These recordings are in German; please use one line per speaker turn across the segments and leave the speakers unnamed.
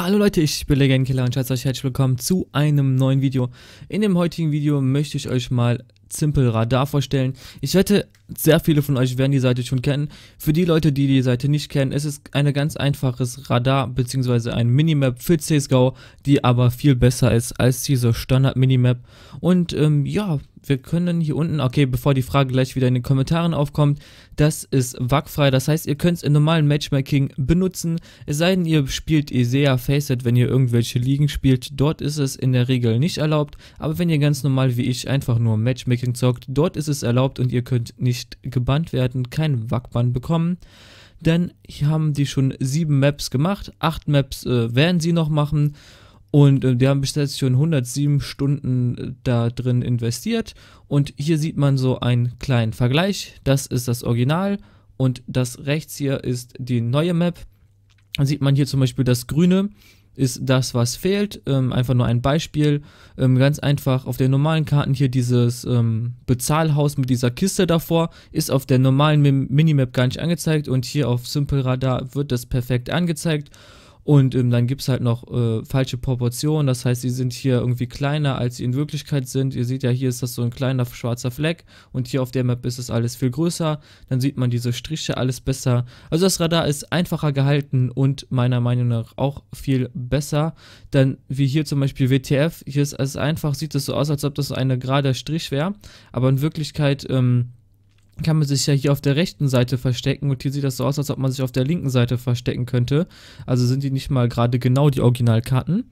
Hallo Leute, ich bin Legendkiller und ich heiße euch herzlich willkommen zu einem neuen Video. In dem heutigen Video möchte ich euch mal Simple Radar vorstellen. Ich wette, sehr viele von euch werden die Seite schon kennen. Für die Leute, die die Seite nicht kennen, ist es ein ganz einfaches Radar bzw. ein Minimap für CSGO, die aber viel besser ist als diese Standard-Minimap. Und ähm, ja, wir können hier unten, okay, bevor die Frage gleich wieder in den Kommentaren aufkommt, das ist wackfrei, das heißt, ihr könnt es in normalen Matchmaking benutzen, es sei denn, ihr spielt Isea Facet, wenn ihr irgendwelche Ligen spielt, dort ist es in der Regel nicht erlaubt, aber wenn ihr ganz normal wie ich einfach nur Matchmaking Hacking zockt. Dort ist es erlaubt und ihr könnt nicht gebannt werden, kein Wackbann bekommen. Denn hier haben die schon sieben Maps gemacht, acht Maps äh, werden sie noch machen. Und äh, die haben bis jetzt schon 107 Stunden äh, da drin investiert. Und hier sieht man so einen kleinen Vergleich. Das ist das Original und das rechts hier ist die neue Map. Dann sieht man hier zum Beispiel das Grüne ist das, was fehlt. Ähm, einfach nur ein Beispiel. Ähm, ganz einfach auf den normalen Karten hier dieses ähm, Bezahlhaus mit dieser Kiste davor ist auf der normalen Minimap gar nicht angezeigt und hier auf Simple Radar wird das perfekt angezeigt. Und ähm, dann gibt es halt noch äh, falsche Proportionen, das heißt, sie sind hier irgendwie kleiner, als sie in Wirklichkeit sind. Ihr seht ja, hier ist das so ein kleiner schwarzer Fleck und hier auf der Map ist es alles viel größer. Dann sieht man diese Striche alles besser. Also das Radar ist einfacher gehalten und meiner Meinung nach auch viel besser. Dann wie hier zum Beispiel WTF, hier ist es einfach, sieht es so aus, als ob das so eine gerade Strich wäre, aber in Wirklichkeit... Ähm, kann man sich ja hier auf der rechten Seite verstecken und hier sieht das so aus, als ob man sich auf der linken Seite verstecken könnte. Also sind die nicht mal gerade genau die Originalkarten.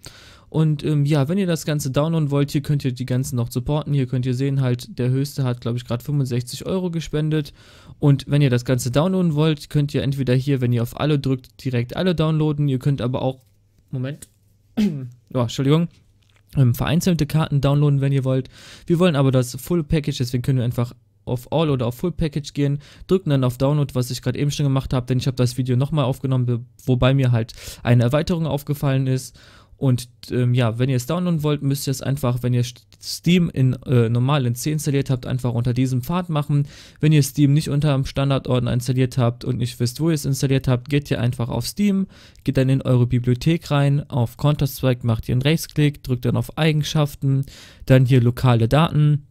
Und ähm, ja, wenn ihr das Ganze downloaden wollt, hier könnt ihr die ganzen noch supporten. Hier könnt ihr sehen, halt der höchste hat, glaube ich, gerade 65 Euro gespendet. Und wenn ihr das Ganze downloaden wollt, könnt ihr entweder hier, wenn ihr auf alle drückt, direkt alle downloaden. Ihr könnt aber auch, Moment, oh, Entschuldigung, ähm, vereinzelte Karten downloaden, wenn ihr wollt. Wir wollen aber das Full Package, deswegen können wir einfach auf All oder auf Full Package gehen, drücken dann auf Download, was ich gerade eben schon gemacht habe, denn ich habe das Video nochmal aufgenommen, wobei mir halt eine Erweiterung aufgefallen ist. Und ähm, ja, wenn ihr es downloaden wollt, müsst ihr es einfach, wenn ihr Steam in, äh, normal in C installiert habt, einfach unter diesem Pfad machen. Wenn ihr Steam nicht unter dem Standardordner installiert habt und nicht wisst, wo ihr es installiert habt, geht ihr einfach auf Steam, geht dann in eure Bibliothek rein, auf Counter-Strike macht ihr einen Rechtsklick, drückt dann auf Eigenschaften, dann hier lokale Daten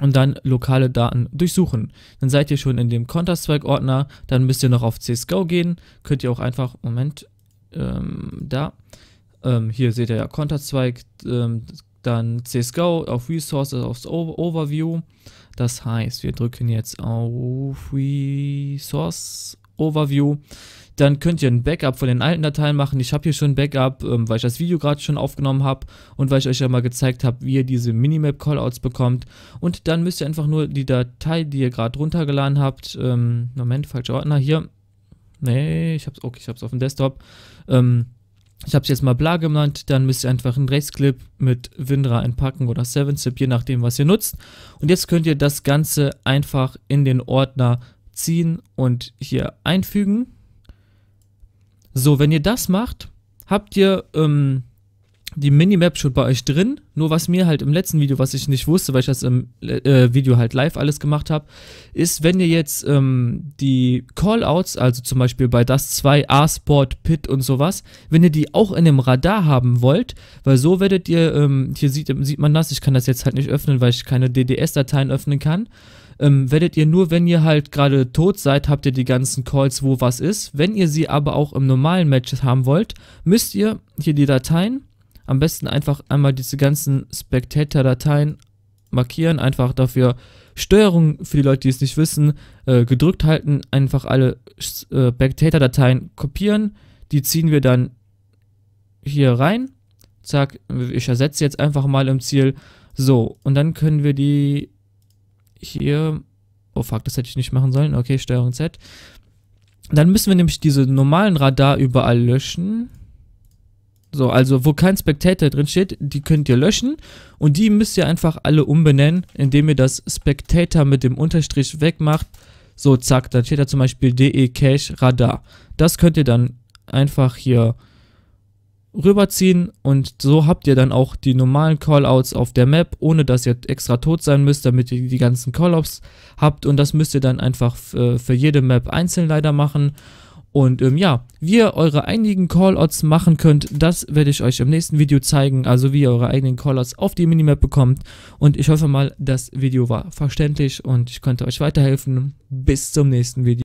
und dann lokale Daten durchsuchen. Dann seid ihr schon in dem Counter-Strike-Ordner, dann müsst ihr noch auf CSGO gehen, könnt ihr auch einfach, Moment, ähm, da, ähm, hier seht ihr ja Counter-Strike, ähm, dann CSGO auf Resources, aufs Overview. Das heißt, wir drücken jetzt auf Resource Overview dann könnt ihr ein Backup von den alten Dateien machen. Ich habe hier schon ein Backup, ähm, weil ich das Video gerade schon aufgenommen habe und weil ich euch ja mal gezeigt habe, wie ihr diese Minimap-Callouts bekommt. Und dann müsst ihr einfach nur die Datei, die ihr gerade runtergeladen habt, ähm, Moment, falscher Ordner, hier. Nee, ich hab's, okay, ich hab's auf dem Desktop. Ähm, ich habe es jetzt mal bla genannt, dann müsst ihr einfach einen Rechtsclip mit WinRAR entpacken oder 7-Zip, je nachdem, was ihr nutzt. Und jetzt könnt ihr das Ganze einfach in den Ordner ziehen und hier einfügen. So, wenn ihr das macht, habt ihr ähm, die Minimap schon bei euch drin. Nur was mir halt im letzten Video, was ich nicht wusste, weil ich das im äh, Video halt live alles gemacht habe, ist, wenn ihr jetzt ähm, die Callouts, also zum Beispiel bei Das 2, A-Sport, Pit und sowas, wenn ihr die auch in dem Radar haben wollt, weil so werdet ihr, ähm, hier sieht, sieht man das, ich kann das jetzt halt nicht öffnen, weil ich keine DDS-Dateien öffnen kann ähm, werdet ihr nur, wenn ihr halt gerade tot seid, habt ihr die ganzen Calls, wo was ist. Wenn ihr sie aber auch im normalen Match haben wollt, müsst ihr hier die Dateien, am besten einfach einmal diese ganzen Spectator-Dateien markieren, einfach dafür Steuerung für die Leute, die es nicht wissen, äh, gedrückt halten, einfach alle äh, Spectator-Dateien kopieren, die ziehen wir dann hier rein, zack, ich ersetze jetzt einfach mal im Ziel, so, und dann können wir die hier, oh fuck, das hätte ich nicht machen sollen, okay, Steuerung Z. Dann müssen wir nämlich diese normalen Radar überall löschen. So, also wo kein Spectator drin steht, die könnt ihr löschen und die müsst ihr einfach alle umbenennen, indem ihr das Spectator mit dem Unterstrich wegmacht. So, zack, dann steht da zum Beispiel DE Cache Radar. Das könnt ihr dann einfach hier rüberziehen und so habt ihr dann auch die normalen Callouts auf der Map, ohne dass ihr extra tot sein müsst, damit ihr die ganzen Callouts habt und das müsst ihr dann einfach äh, für jede Map einzeln leider machen. Und ähm, ja, wie ihr eure eigenen Callouts machen könnt, das werde ich euch im nächsten Video zeigen, also wie ihr eure eigenen Callouts auf die Minimap bekommt. Und ich hoffe mal, das Video war verständlich und ich konnte euch weiterhelfen. Bis zum nächsten Video.